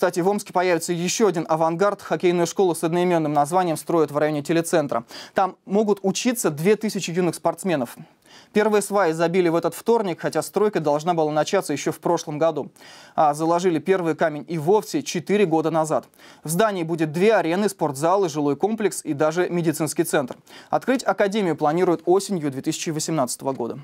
Кстати, в Омске появится еще один «Авангард». Хоккейную школу с одноименным названием строят в районе телецентра. Там могут учиться 2000 юных спортсменов. Первые сваи забили в этот вторник, хотя стройка должна была начаться еще в прошлом году. А заложили первый камень и вовсе 4 года назад. В здании будет две арены, спортзалы, жилой комплекс и даже медицинский центр. Открыть академию планируют осенью 2018 года.